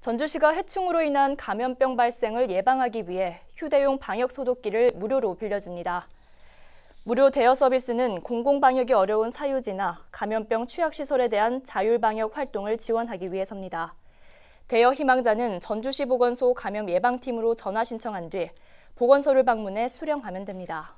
전주시가 해충으로 인한 감염병 발생을 예방하기 위해 휴대용 방역 소독기를 무료로 빌려줍니다. 무료 대여 서비스는 공공방역이 어려운 사유지나 감염병 취약시설에 대한 자율방역 활동을 지원하기 위해서입니다. 대여 희망자는 전주시 보건소 감염 예방팀으로 전화 신청한 뒤 보건소를 방문해 수령하면 됩니다.